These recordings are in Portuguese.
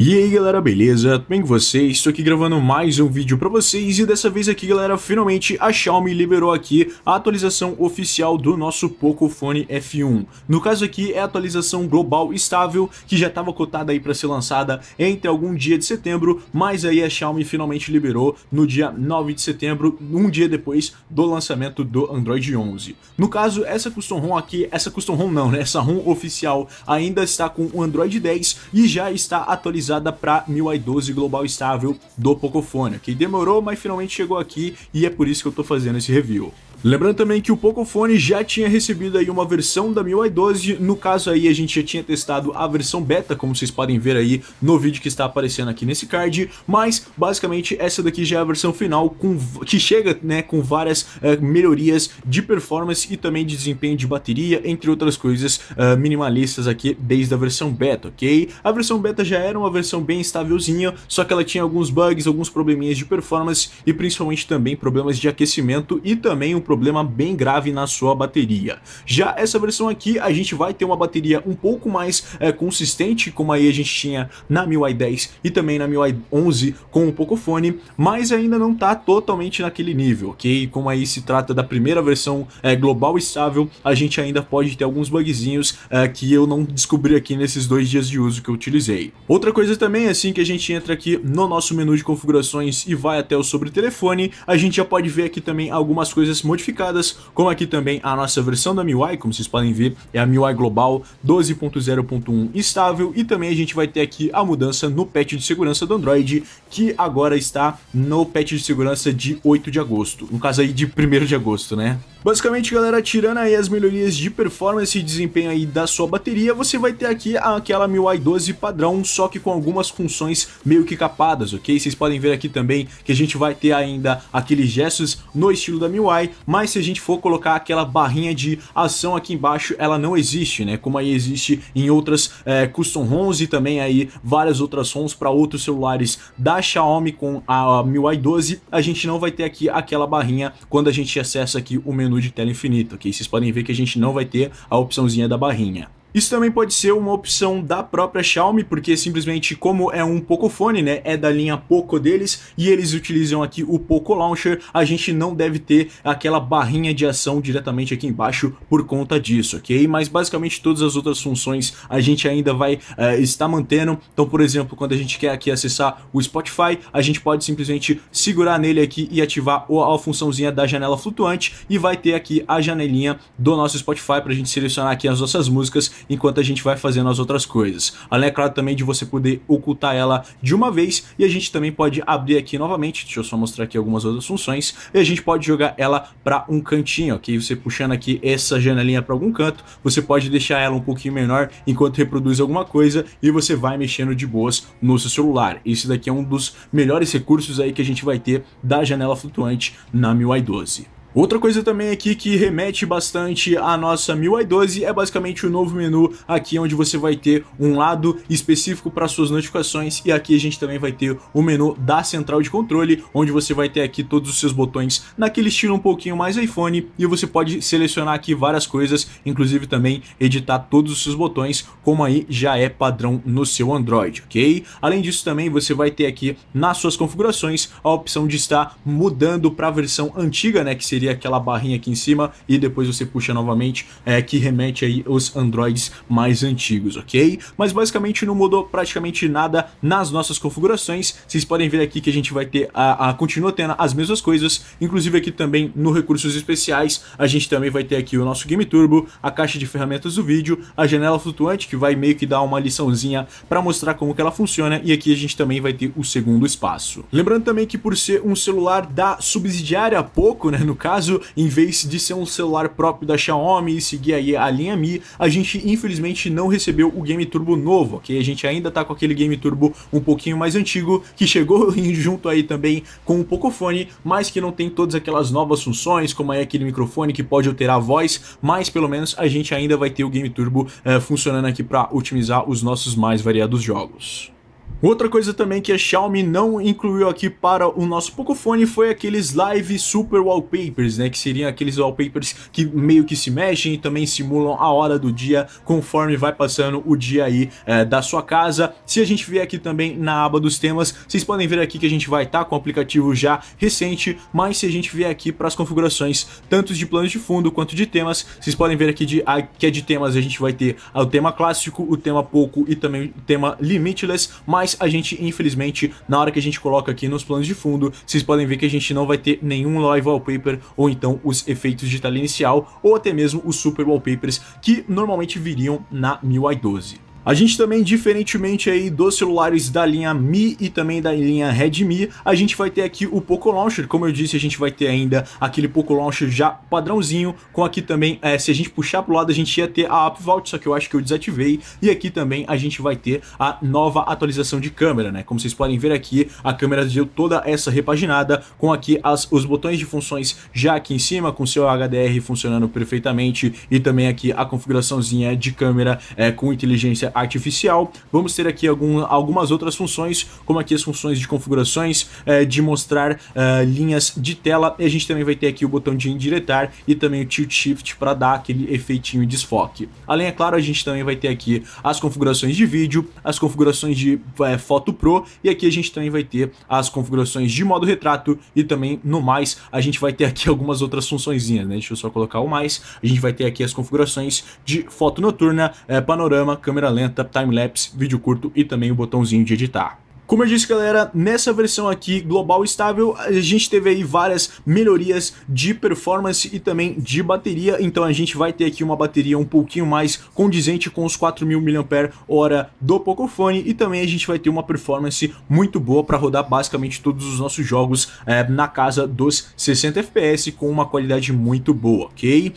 E aí galera, beleza? Tudo bem com vocês? Estou aqui gravando mais um vídeo para vocês e dessa vez aqui galera, finalmente a Xiaomi liberou aqui a atualização oficial do nosso Pocophone F1. No caso aqui é a atualização global estável que já estava cotada aí para ser lançada entre algum dia de setembro, mas aí a Xiaomi finalmente liberou no dia 9 de setembro, um dia depois do lançamento do Android 11. No caso, essa custom ROM aqui, essa custom ROM não, né? Essa ROM oficial ainda está com o Android 10 e já está atualizada atualizada para 1012 global estável do Pocophone, que demorou, mas finalmente chegou aqui e é por isso que eu estou fazendo esse review. Lembrando também que o Pocophone já tinha recebido aí uma versão da MIUI 12, no caso aí a gente já tinha testado a versão beta, como vocês podem ver aí no vídeo que está aparecendo aqui nesse card, mas basicamente essa daqui já é a versão final com, que chega né, com várias eh, melhorias de performance e também de desempenho de bateria, entre outras coisas eh, minimalistas aqui desde a versão beta, ok? A versão beta já era uma versão bem estávelzinha, só que ela tinha alguns bugs, alguns probleminhas de performance e principalmente também problemas de aquecimento e também um problema bem grave na sua bateria. Já essa versão aqui, a gente vai ter uma bateria um pouco mais é, consistente, como aí a gente tinha na MIUI 10 e também na MIUI 11 com o Pocophone, mas ainda não está totalmente naquele nível, ok? Como aí se trata da primeira versão é, global estável, a gente ainda pode ter alguns bugzinhos é, que eu não descobri aqui nesses dois dias de uso que eu utilizei. Outra coisa também, assim que a gente entra aqui no nosso menu de configurações e vai até o sobre telefone, a gente já pode ver aqui também algumas coisas modificadas modificadas, como aqui também a nossa versão da MIUI, como vocês podem ver, é a MIUI Global 12.0.1 estável e também a gente vai ter aqui a mudança no patch de segurança do Android, que agora está no patch de segurança de 8 de agosto, no caso aí de 1 de agosto, né? Basicamente, galera, tirando aí as melhorias de performance e desempenho aí da sua bateria, você vai ter aqui aquela MIUI 12 padrão, só que com algumas funções meio que capadas, ok? Vocês podem ver aqui também que a gente vai ter ainda aqueles gestos no estilo da MIUI, mas se a gente for colocar aquela barrinha de ação aqui embaixo, ela não existe, né? Como aí existe em outras é, custom ROMs e também aí várias outras ROMs para outros celulares da Xiaomi com a MIUI 12, a gente não vai ter aqui aquela barrinha quando a gente acessa aqui o menu menu de tela infinito, que vocês podem ver que a gente não vai ter a opçãozinha da barrinha. Isso também pode ser uma opção da própria Xiaomi, porque simplesmente como é um Pocofone, né, é da linha Poco deles, e eles utilizam aqui o Poco Launcher, a gente não deve ter aquela barrinha de ação diretamente aqui embaixo por conta disso, ok? Mas basicamente todas as outras funções a gente ainda vai uh, estar mantendo, então por exemplo, quando a gente quer aqui acessar o Spotify, a gente pode simplesmente segurar nele aqui e ativar a funçãozinha da janela flutuante, e vai ter aqui a janelinha do nosso Spotify para a gente selecionar aqui as nossas músicas enquanto a gente vai fazendo as outras coisas. Além, é claro, também de você poder ocultar ela de uma vez e a gente também pode abrir aqui novamente, deixa eu só mostrar aqui algumas outras funções, e a gente pode jogar ela para um cantinho, ok? Você puxando aqui essa janelinha para algum canto, você pode deixar ela um pouquinho menor enquanto reproduz alguma coisa e você vai mexendo de boas no seu celular. Esse daqui é um dos melhores recursos aí que a gente vai ter da janela flutuante na MIUI 12. Outra coisa também aqui que remete bastante à nossa MIUI 12 é basicamente o novo menu aqui onde você vai ter um lado específico para suas notificações e aqui a gente também vai ter o menu da central de controle onde você vai ter aqui todos os seus botões naquele estilo um pouquinho mais iPhone e você pode selecionar aqui várias coisas, inclusive também editar todos os seus botões como aí já é padrão no seu Android, ok? Além disso também você vai ter aqui nas suas configurações a opção de estar mudando para a versão antiga, né, que seria seria aquela barrinha aqui em cima e depois você puxa novamente, é, que remete aí os Androids mais antigos, ok? Mas basicamente não mudou praticamente nada nas nossas configurações, vocês podem ver aqui que a gente vai ter, a, a continua tendo as mesmas coisas, inclusive aqui também no recursos especiais, a gente também vai ter aqui o nosso Game Turbo, a caixa de ferramentas do vídeo, a janela flutuante que vai meio que dar uma liçãozinha para mostrar como que ela funciona e aqui a gente também vai ter o segundo espaço. Lembrando também que por ser um celular da subsidiária Poco, né, no caso, caso, em vez de ser um celular próprio da Xiaomi e seguir aí a linha Mi, a gente infelizmente não recebeu o Game Turbo novo, ok? A gente ainda tá com aquele Game Turbo um pouquinho mais antigo, que chegou junto aí também com o Pocophone, mas que não tem todas aquelas novas funções, como aí aquele microfone que pode alterar a voz, mas pelo menos a gente ainda vai ter o Game Turbo eh, funcionando aqui para otimizar os nossos mais variados jogos. Outra coisa também que a Xiaomi não incluiu aqui para o nosso Pocophone foi aqueles Live Super Wallpapers, né? Que seriam aqueles wallpapers que meio que se mexem e também simulam a hora do dia conforme vai passando o dia aí é, da sua casa. Se a gente vier aqui também na aba dos temas, vocês podem ver aqui que a gente vai estar tá com o aplicativo já recente, mas se a gente vier aqui para as configurações, tanto de planos de fundo quanto de temas, vocês podem ver aqui de, a, que é de temas a gente vai ter ah, o tema clássico, o tema pouco e também o tema limitless, mas mas a gente, infelizmente, na hora que a gente coloca aqui nos planos de fundo, vocês podem ver que a gente não vai ter nenhum live wallpaper, ou então os efeitos de tela inicial, ou até mesmo os super wallpapers que normalmente viriam na MIUI 12. A gente também, diferentemente aí dos celulares da linha Mi e também da linha Redmi, a gente vai ter aqui o Poco Launcher, como eu disse, a gente vai ter ainda aquele Poco Launcher já padrãozinho, com aqui também, é, se a gente puxar pro lado, a gente ia ter a App Vault, só que eu acho que eu desativei, e aqui também a gente vai ter a nova atualização de câmera, né? Como vocês podem ver aqui, a câmera deu toda essa repaginada, com aqui as, os botões de funções já aqui em cima, com seu HDR funcionando perfeitamente, e também aqui a configuraçãozinha de câmera é, com inteligência artificial. Vamos ter aqui algum, algumas outras funções, como aqui as funções de configurações, é, de mostrar é, linhas de tela. E a gente também vai ter aqui o botão de indiretar e também o tilt shift para dar aquele efeitinho de desfoque. Além, é claro, a gente também vai ter aqui as configurações de vídeo, as configurações de é, foto pro e aqui a gente também vai ter as configurações de modo retrato e também no mais a gente vai ter aqui algumas outras funçõezinhas, né? Deixa eu só colocar o mais. A gente vai ter aqui as configurações de foto noturna, é, panorama, câmera lenta lenta, time-lapse, vídeo curto e também o botãozinho de editar. Como eu disse, galera, nessa versão aqui global estável, a gente teve aí várias melhorias de performance e também de bateria, então a gente vai ter aqui uma bateria um pouquinho mais condizente com os 4.000 mAh do Pocophone e também a gente vai ter uma performance muito boa para rodar basicamente todos os nossos jogos é, na casa dos 60 FPS com uma qualidade muito boa, ok? Uh,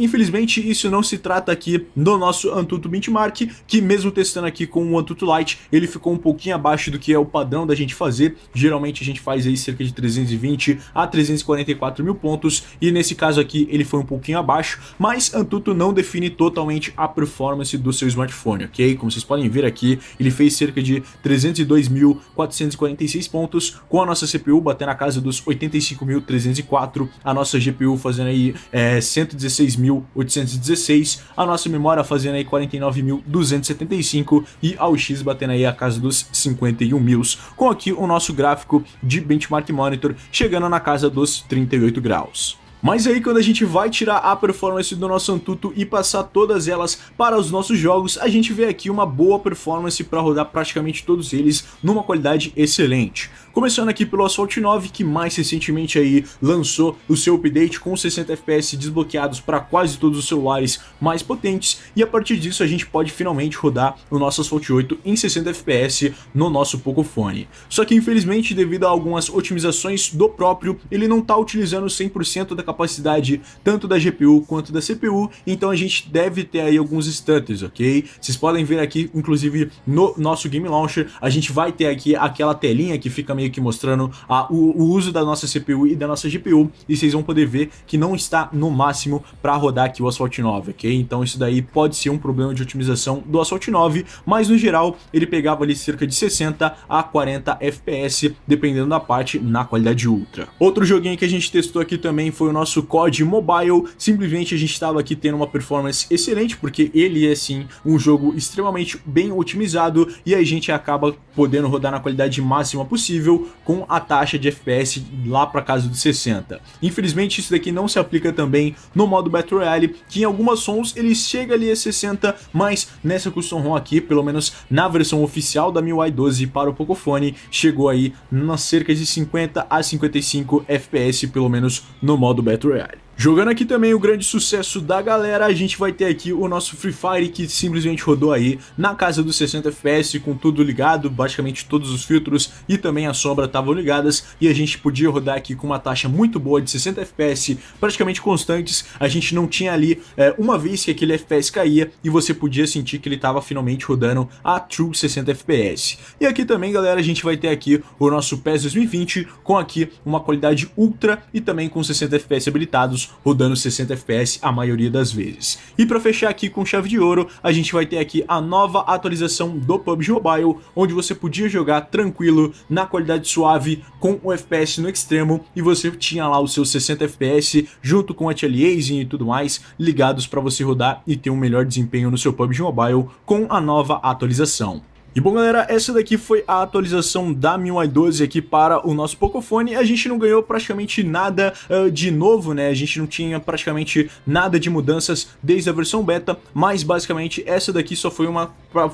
infelizmente isso não se trata aqui do nosso Antutu Benchmark, que mesmo testando aqui com o Antutu Lite, ele ficou um pouquinho abaixo do que é o padrão da gente fazer. Geralmente a gente faz aí cerca de 320 a 344 mil pontos e nesse caso aqui ele foi um pouquinho abaixo, mas Antutu não define totalmente a performance do seu smartphone, ok? Como vocês podem ver aqui, ele fez cerca de 302.446 pontos, com a nossa CPU batendo na casa dos 85.304, a nossa GPU fazendo aí é, 116.816, a nossa memória fazendo aí 49.275 e ao X batendo aí a casa dos 51 Mills, com aqui o nosso gráfico de benchmark monitor chegando na casa dos 38 graus. Mas aí quando a gente vai tirar a performance do nosso Antutu e passar todas elas para os nossos jogos, a gente vê aqui uma boa performance para rodar praticamente todos eles numa qualidade excelente. Começando aqui pelo Asphalt 9, que mais recentemente aí lançou o seu update com 60 FPS desbloqueados para quase todos os celulares mais potentes, e a partir disso a gente pode finalmente rodar o nosso Asphalt 8 em 60 FPS no nosso Pocophone. Só que infelizmente, devido a algumas otimizações do próprio, ele não está utilizando 100% da capacidade tanto da GPU quanto da CPU, então a gente deve ter aí alguns stutters, ok? Vocês podem ver aqui, inclusive no nosso Game Launcher, a gente vai ter aqui aquela telinha que fica meio meio que mostrando a, o, o, uso da nossa CPU e da nossa GPU, e vocês vão poder ver que não está no máximo para rodar aqui o Asphalt 9, ok? Então isso daí pode ser um problema de otimização do Asphalt 9, mas no geral ele pegava ali cerca de 60 a 40 FPS, dependendo da parte, na qualidade Ultra. Outro joguinho que a gente testou aqui também foi o nosso COD Mobile, simplesmente a gente estava aqui tendo uma performance excelente, porque ele é sim um jogo extremamente bem otimizado e a gente acaba podendo rodar na qualidade máxima possível, com a taxa de FPS lá para casa dos 60. Infelizmente isso daqui não se aplica também no modo Battle Royale, que em algumas sons ele chega ali a 60, mas nessa custom ROM aqui, pelo menos na versão oficial da MIUI 12 para o Pocophone, chegou aí na cerca de 50 a 55 FPS, pelo menos no modo Battle Royale. Jogando aqui também o grande sucesso da galera, a gente vai ter aqui o nosso Free Fire que simplesmente rodou aí na casa dos 60 FPS com tudo ligado, basicamente todos os filtros e também a sombra estavam ligadas e a gente podia rodar aqui com uma taxa muito boa de 60 FPS praticamente constantes, a gente não tinha ali é, uma vez que aquele FPS caía e você podia sentir que ele estava finalmente rodando a True 60 FPS. E aqui também galera, a gente vai ter aqui o nosso PES 2020 com aqui uma qualidade ultra e também com 60 FPS habilitados rodando 60 FPS a maioria das vezes. E para fechar aqui com chave de ouro, a gente vai ter aqui a nova atualização do PUBG Mobile, onde você podia jogar tranquilo, na qualidade suave, com o FPS no extremo, e você tinha lá os seus 60 FPS junto com o aliasing e tudo mais, ligados para você rodar e ter um melhor desempenho no seu PUBG Mobile com a nova atualização. E bom galera, essa daqui foi a atualização da MIUI 12 aqui para o nosso Pocophone. A gente não ganhou praticamente nada uh, de novo, né? A gente não tinha praticamente nada de mudanças desde a versão beta, mas basicamente essa daqui só foi uma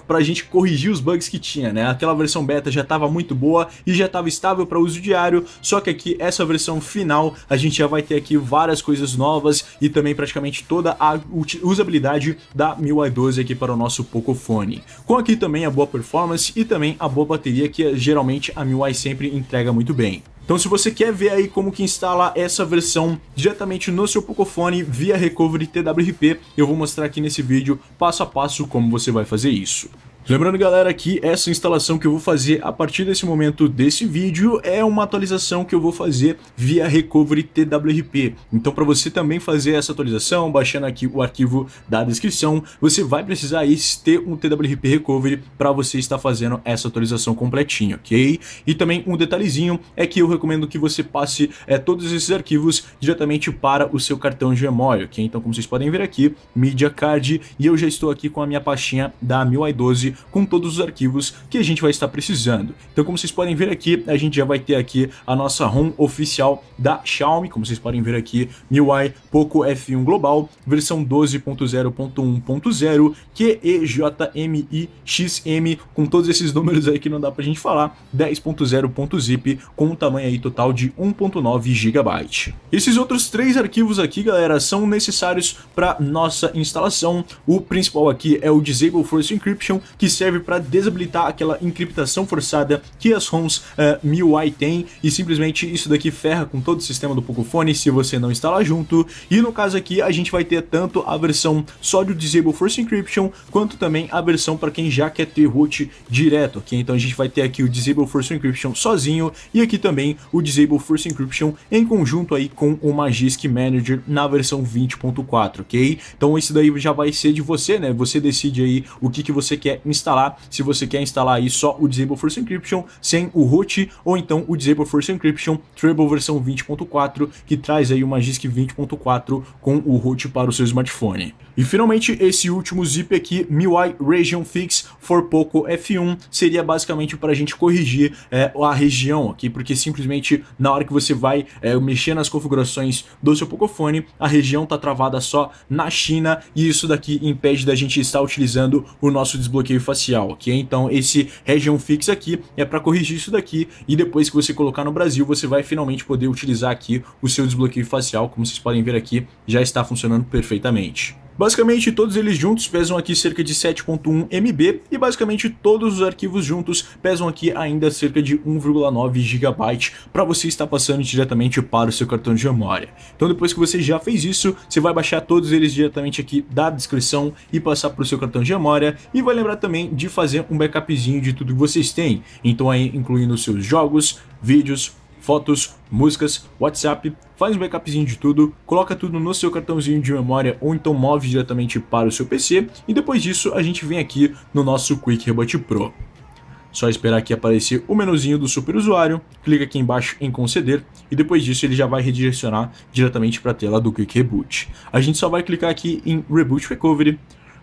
para a gente corrigir os bugs que tinha, né? Aquela versão beta já estava muito boa e já estava estável para uso diário, só que aqui essa versão final a gente já vai ter aqui várias coisas novas e também praticamente toda a usabilidade da MIUI 12 aqui para o nosso Pocophone. Com aqui também a boa performance performance e também a boa bateria que eh, geralmente a MIUI sempre entrega muito bem. Então se você quer ver aí como que instala essa versão diretamente no seu Pocophone via Recovery TWRP, eu vou mostrar aqui nesse vídeo passo a passo como você vai fazer isso. Lembrando galera que essa instalação que eu vou fazer a partir desse momento desse vídeo é uma atualização que eu vou fazer via Recovery TWRP. Então para você também fazer essa atualização, baixando aqui o arquivo da descrição, você vai precisar aí ter um TWRP Recovery para você estar fazendo essa atualização completinha, ok? E também um detalhezinho é que eu recomendo que você passe é, todos esses arquivos diretamente para o seu cartão de memória, ok? Então como vocês podem ver aqui, Media Card e eu já estou aqui com a minha pastinha da 1012 com todos os arquivos que a gente vai estar precisando. Então como vocês podem ver aqui, a gente já vai ter aqui a nossa ROM oficial da Xiaomi, como vocês podem ver aqui, MIUI Poco F1 Global, versão 12.0.1.0, QEJMIXM, com todos esses números aí que não dá pra gente falar, 10.0.zip com um tamanho aí total de 1.9 GB. Esses outros três arquivos aqui, galera, são necessários para nossa instalação. O principal aqui é o Disable Force Encryption, que serve para desabilitar aquela encriptação forçada que as ROMs uh, MIUI tem e simplesmente isso daqui ferra com todo o sistema do Pocophone se você não instalar junto. E no caso aqui a gente vai ter tanto a versão só do Disable Force Encryption quanto também a versão para quem já quer ter root direto, ok? Então a gente vai ter aqui o Disable Force Encryption sozinho e aqui também o Disable Force Encryption em conjunto aí com o Magisk Manager na versão 20.4, ok? Então isso daí já vai ser de você, né? Você decide aí o que, que você quer instalar instalar, se você quer instalar aí só o Disable Force Encryption, sem o root, ou então o Disable Force Encryption Treble versão 20.4, que traz aí uma JISC 20.4 com o root para o seu smartphone. E finalmente, esse último zip aqui, MIUI Region Fix for Poco F1, seria basicamente para a gente corrigir é, a região aqui, porque simplesmente na hora que você vai é, mexer nas configurações do seu Pocophone, a região está travada só na China e isso daqui impede da gente estar utilizando o nosso desbloqueio facial, que é então esse região fixa aqui, é para corrigir isso daqui e depois que você colocar no Brasil, você vai finalmente poder utilizar aqui o seu desbloqueio facial, como vocês podem ver aqui, já está funcionando perfeitamente. Basicamente, todos eles juntos pesam aqui cerca de 7.1 MB e basicamente todos os arquivos juntos pesam aqui ainda cerca de 1,9 GB para você estar passando diretamente para o seu cartão de memória. Então depois que você já fez isso, você vai baixar todos eles diretamente aqui da descrição e passar para o seu cartão de memória e vai lembrar também de fazer um backupzinho de tudo que vocês têm. Então aí incluindo seus jogos, vídeos, fotos, músicas, WhatsApp, faz um backupzinho de tudo, coloca tudo no seu cartãozinho de memória ou então move diretamente para o seu PC e depois disso a gente vem aqui no nosso Quick Reboot Pro. Só esperar aqui aparecer o menuzinho do super usuário, clica aqui embaixo em conceder e depois disso ele já vai redirecionar diretamente para a tela do Quick Reboot. A gente só vai clicar aqui em Reboot Recovery,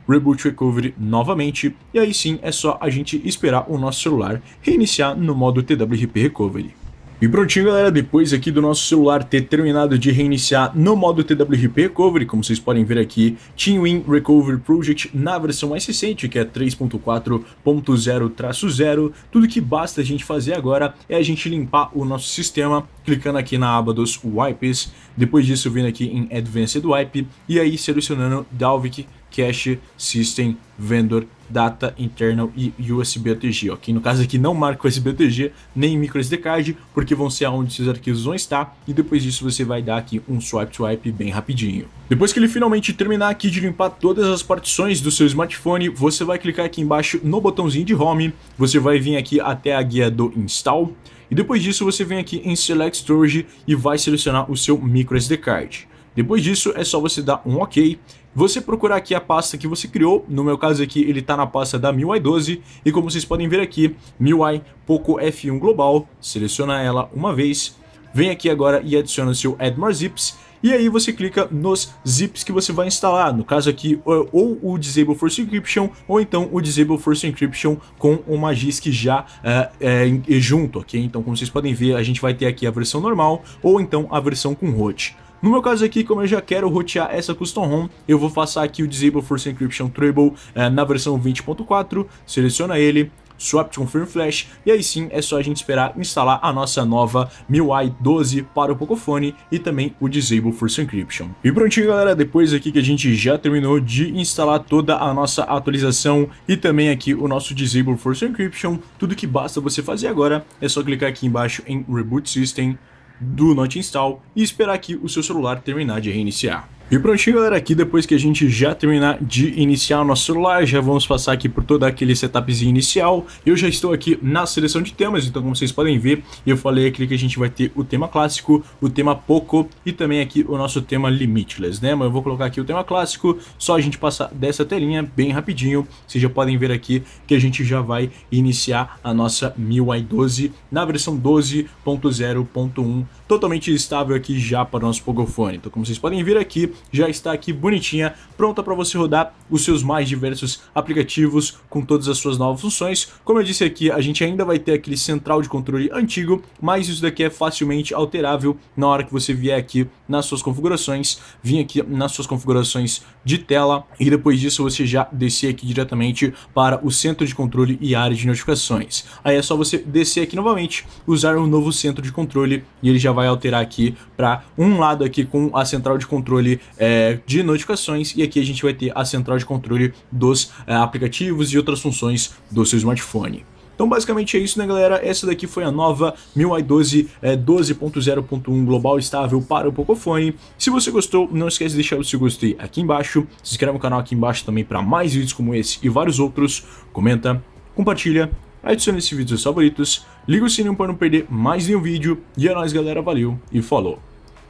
Reboot Recovery novamente, e aí sim é só a gente esperar o nosso celular reiniciar no modo TWRP Recovery. E prontinho, galera, depois aqui do nosso celular ter terminado de reiniciar no modo TWRP Recovery, como vocês podem ver aqui, TeamWin Recovery Project na versão mais recente, que é 3.4.0-0, tudo que basta a gente fazer agora é a gente limpar o nosso sistema, clicando aqui na aba dos Wipes, depois disso vindo aqui em Advanced Wipe, e aí selecionando Dalvik Cache System Vendor Data Internal e USB OTG, ok? No caso aqui não marca USB OTG nem micro SD card, porque vão ser onde esses arquivos vão estar e depois disso você vai dar aqui um swipe swipe bem rapidinho. Depois que ele finalmente terminar aqui de limpar todas as partições do seu smartphone, você vai clicar aqui embaixo no botãozinho de Home, você vai vir aqui até a guia do Install, e depois disso você vem aqui em Select Storage e vai selecionar o seu micro SD card. Depois disso é só você dar um OK você procurar aqui a pasta que você criou, no meu caso aqui ele está na pasta da MIUI 12, e como vocês podem ver aqui, MIUI Poco F1 Global, Seleciona ela uma vez, vem aqui agora e adiciona o seu Add More Zips, e aí você clica nos zips que você vai instalar, no caso aqui ou o Disable Force Encryption ou então o Disable Force Encryption com o Magisk já é, é, junto, ok? Então como vocês podem ver a gente vai ter aqui a versão normal ou então a versão com root. No meu caso aqui, como eu já quero rotear essa custom ROM, eu vou passar aqui o Disable Force Encryption Treble eh, na versão 20.4, seleciona ele, swap to confirm flash, e aí sim é só a gente esperar instalar a nossa nova MIUI 12 para o Pocophone e também o Disable Force Encryption. E prontinho galera, depois aqui que a gente já terminou de instalar toda a nossa atualização e também aqui o nosso Disable Force Encryption, tudo que basta você fazer agora é só clicar aqui embaixo em Reboot System, do Not Install e esperar que o seu celular terminar de reiniciar. E prontinho galera, aqui depois que a gente já terminar de iniciar o nosso celular, já vamos passar aqui por todo aquele setupzinho inicial. Eu já estou aqui na seleção de temas, então como vocês podem ver, eu falei aqui que a gente vai ter o tema clássico, o tema pouco e também aqui o nosso tema limitless, né? Mas eu vou colocar aqui o tema clássico, só a gente passar dessa telinha bem rapidinho. Vocês já podem ver aqui que a gente já vai iniciar a nossa MIUI 12 na versão 12.0.1, totalmente estável aqui já para o nosso Pogofone. Então como vocês podem ver aqui, já está aqui bonitinha, pronta para você rodar os seus mais diversos aplicativos com todas as suas novas funções. Como eu disse aqui, a gente ainda vai ter aquele central de controle antigo, mas isso daqui é facilmente alterável na hora que você vier aqui nas suas configurações, vir aqui nas suas configurações de tela e depois disso você já descer aqui diretamente para o centro de controle e área de notificações. Aí é só você descer aqui novamente, usar o um novo centro de controle e ele já vai alterar aqui para um lado aqui com a central de controle é, de notificações e aqui a gente vai ter a central de controle dos é, aplicativos e outras funções do seu smartphone. Então basicamente é isso né galera, essa daqui foi a nova MIUI 12 é, 12.0.1 global estável para o Pocophone. Se você gostou, não esquece de deixar o seu gostei aqui embaixo, se inscreve no canal aqui embaixo também para mais vídeos como esse e vários outros, comenta, compartilha, adicione esse vídeo aos favoritos, liga o sininho para não perder mais nenhum vídeo e é nóis galera, valeu e falou,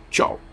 tchau!